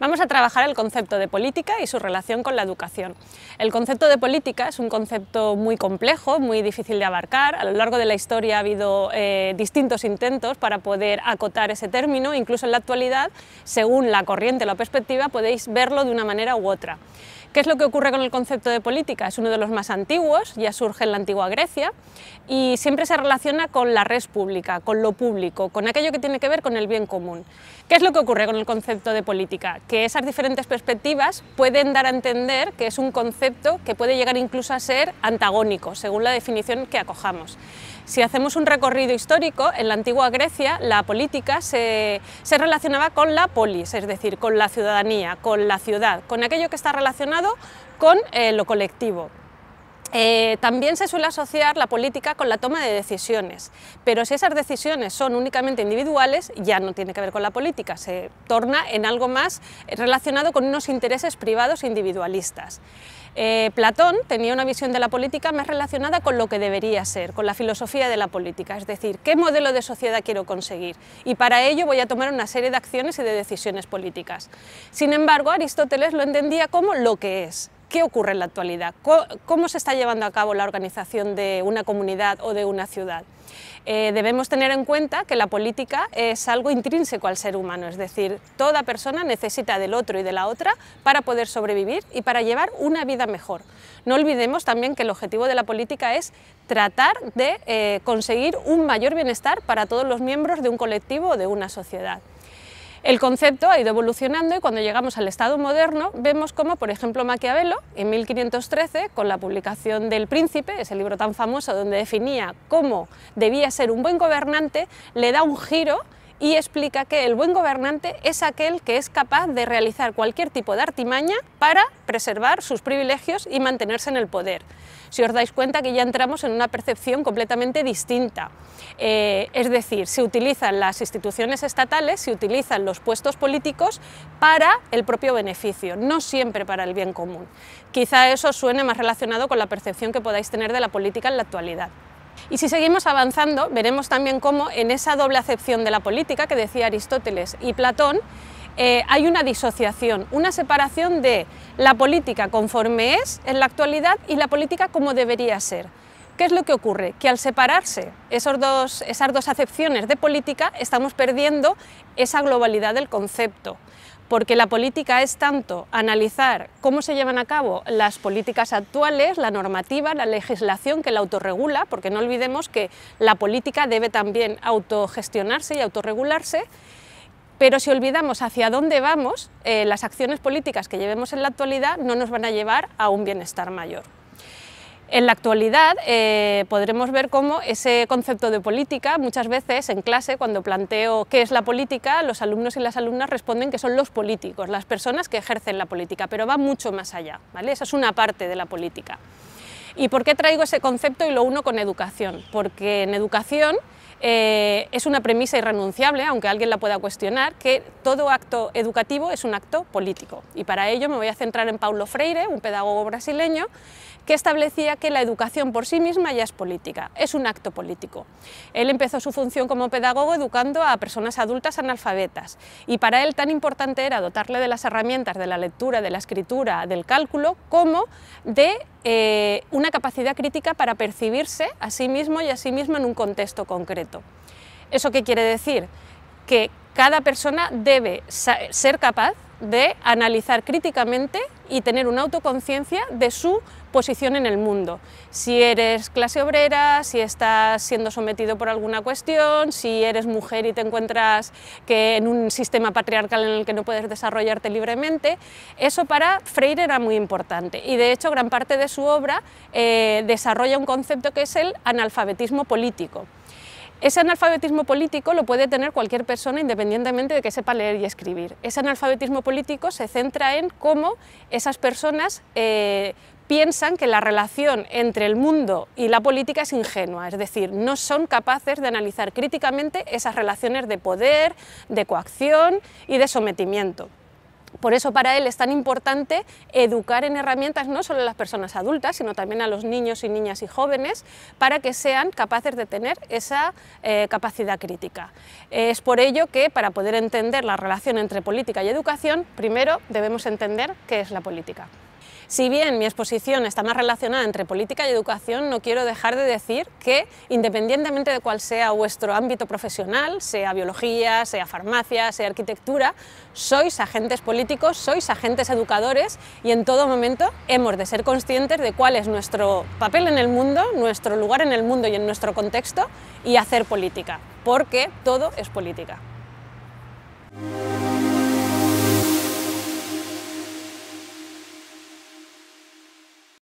Vamos a trabajar el concepto de política y su relación con la educación. El concepto de política es un concepto muy complejo, muy difícil de abarcar. A lo largo de la historia ha habido eh, distintos intentos para poder acotar ese término. Incluso en la actualidad, según la corriente o la perspectiva, podéis verlo de una manera u otra. ¿Qué es lo que ocurre con el concepto de política? Es uno de los más antiguos, ya surge en la antigua Grecia, y siempre se relaciona con la res pública, con lo público, con aquello que tiene que ver con el bien común. ¿Qué es lo que ocurre con el concepto de política? Que esas diferentes perspectivas pueden dar a entender que es un concepto que puede llegar incluso a ser antagónico, según la definición que acojamos. Si hacemos un recorrido histórico, en la antigua Grecia la política se, relacionaba con la polis, es decir, con la ciudadanía, con la ciudad, con aquello que está relacionado con eh, lo colectivo. Eh, también se suele asociar la política con la toma de decisiones, pero si esas decisiones son únicamente individuales, ya no tiene que ver con la política, se torna en algo más relacionado con unos intereses privados individualistas. Eh, Platón tenía una visión de la política más relacionada con lo que debería ser, con la filosofía de la política, es decir, qué modelo de sociedad quiero conseguir y para ello voy a tomar una serie de acciones y de decisiones políticas. Sin embargo, Aristóteles lo entendía como lo que es, ¿Qué ocurre en la actualidad? ¿Cómo se está llevando a cabo la organización de una comunidad o de una ciudad? Eh, debemos tener en cuenta que la política es algo intrínseco al ser humano, es decir, toda persona necesita del otro y de la otra para poder sobrevivir y para llevar una vida mejor. No olvidemos también que el objetivo de la política es tratar de eh, conseguir un mayor bienestar para todos los miembros de un colectivo o de una sociedad. El concepto ha ido evolucionando y cuando llegamos al Estado moderno vemos cómo, por ejemplo, Maquiavelo, en 1513, con la publicación del Príncipe, ese libro tan famoso donde definía cómo debía ser un buen gobernante, le da un giro y explica que el buen gobernante es aquel que es capaz de realizar cualquier tipo de artimaña para preservar sus privilegios y mantenerse en el poder. Si os dais cuenta que ya entramos en una percepción completamente distinta, eh, es decir, se utilizan las instituciones estatales, se utilizan los puestos políticos para el propio beneficio, no siempre para el bien común. Quizá eso suene más relacionado con la percepción que podáis tener de la política en la actualidad. Y si seguimos avanzando, veremos también cómo en esa doble acepción de la política que decía Aristóteles y Platón, eh, hay una disociación, una separación de la política conforme es en la actualidad y la política como debería ser. ¿Qué es lo que ocurre? Que al separarse esas dos acepciones de política estamos perdiendo esa globalidad del concepto porque la política es tanto analizar cómo se llevan a cabo las políticas actuales, la normativa, la legislación que la autorregula, porque no olvidemos que la política debe también autogestionarse y autorregularse, pero si olvidamos hacia dónde vamos, eh, las acciones políticas que llevemos en la actualidad no nos van a llevar a un bienestar mayor. En la actualidad eh, podremos ver cómo ese concepto de política, muchas veces en clase, cuando planteo qué es la política, los alumnos y las alumnas responden que son los políticos, las personas que ejercen la política, pero va mucho más allá, ¿vale? Esa es una parte de la política. ¿Y por qué traigo ese concepto y lo uno con educación? Porque en educación eh, es una premisa irrenunciable, aunque alguien la pueda cuestionar, que todo acto educativo es un acto político. Y para ello me voy a centrar en Paulo Freire, un pedagogo brasileño, que establecía que la educación por sí misma ya es política, es un acto político. Él empezó su función como pedagogo educando a personas adultas analfabetas y para él tan importante era dotarle de las herramientas de la lectura, de la escritura, del cálculo, como de eh, una capacidad crítica para percibirse a sí mismo y a sí mismo en un contexto concreto. ¿Eso qué quiere decir? Que cada persona debe ser capaz de analizar críticamente y tener una autoconciencia de su posición en el mundo. Si eres clase obrera, si estás siendo sometido por alguna cuestión, si eres mujer y te encuentras que en un sistema patriarcal en el que no puedes desarrollarte libremente, eso para Freire era muy importante. Y de hecho gran parte de su obra eh, desarrolla un concepto que es el analfabetismo político. Ese analfabetismo político lo puede tener cualquier persona independientemente de que sepa leer y escribir. Ese analfabetismo político se centra en cómo esas personas eh, piensan que la relación entre el mundo y la política es ingenua, es decir, no son capaces de analizar críticamente esas relaciones de poder, de coacción y de sometimiento. Por eso para él es tan importante educar en herramientas no solo a las personas adultas, sino también a los niños y niñas y jóvenes, para que sean capaces de tener esa eh, capacidad crítica. Es por ello que para poder entender la relación entre política y educación, primero debemos entender qué es la política. Si bien mi exposición está más relacionada entre política y educación, no quiero dejar de decir que, independientemente de cuál sea vuestro ámbito profesional, sea biología, sea farmacia, sea arquitectura, sois agentes políticos, sois agentes educadores y en todo momento hemos de ser conscientes de cuál es nuestro papel en el mundo, nuestro lugar en el mundo y en nuestro contexto y hacer política, porque todo es política.